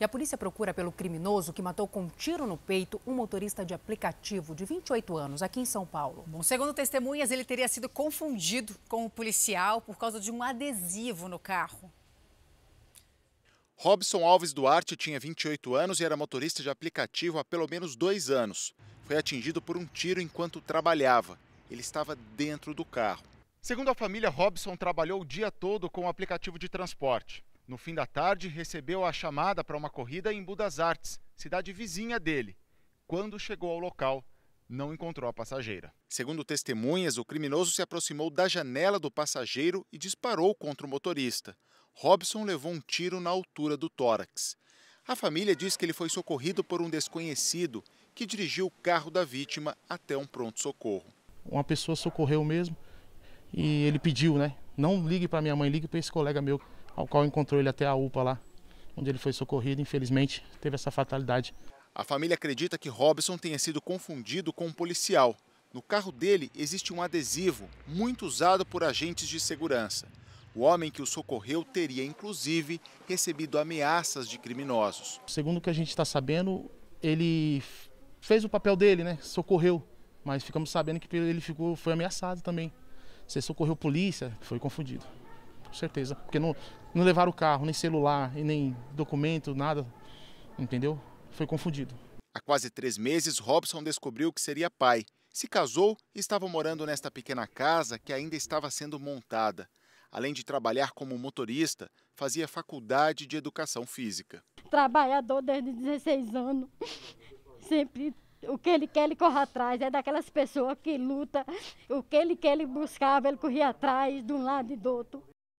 E a polícia procura pelo criminoso que matou com um tiro no peito um motorista de aplicativo de 28 anos aqui em São Paulo. Bom, segundo testemunhas, ele teria sido confundido com o policial por causa de um adesivo no carro. Robson Alves Duarte tinha 28 anos e era motorista de aplicativo há pelo menos dois anos. Foi atingido por um tiro enquanto trabalhava. Ele estava dentro do carro. Segundo a família, Robson trabalhou o dia todo com o aplicativo de transporte. No fim da tarde, recebeu a chamada para uma corrida em Budas Artes, cidade vizinha dele. Quando chegou ao local, não encontrou a passageira. Segundo testemunhas, o criminoso se aproximou da janela do passageiro e disparou contra o motorista. Robson levou um tiro na altura do tórax. A família diz que ele foi socorrido por um desconhecido que dirigiu o carro da vítima até um pronto-socorro. Uma pessoa socorreu mesmo e ele pediu, né? Não ligue para minha mãe, ligue para esse colega meu ao qual encontrou ele até a UPA lá, onde ele foi socorrido. Infelizmente, teve essa fatalidade. A família acredita que Robson tenha sido confundido com um policial. No carro dele existe um adesivo, muito usado por agentes de segurança. O homem que o socorreu teria, inclusive, recebido ameaças de criminosos. Segundo o que a gente está sabendo, ele fez o papel dele, né? Socorreu. Mas ficamos sabendo que ele ficou, foi ameaçado também. Você socorreu polícia, foi confundido com certeza. Porque não, não levaram o carro, nem celular, e nem documento, nada. Entendeu? Foi confundido. Há quase três meses, Robson descobriu que seria pai. Se casou e estava morando nesta pequena casa que ainda estava sendo montada. Além de trabalhar como motorista, fazia faculdade de educação física. Trabalhador desde 16 anos. Sempre o que ele quer, ele corre atrás. É daquelas pessoas que luta. O que ele quer, ele buscava, ele corria atrás de um lado e do outro.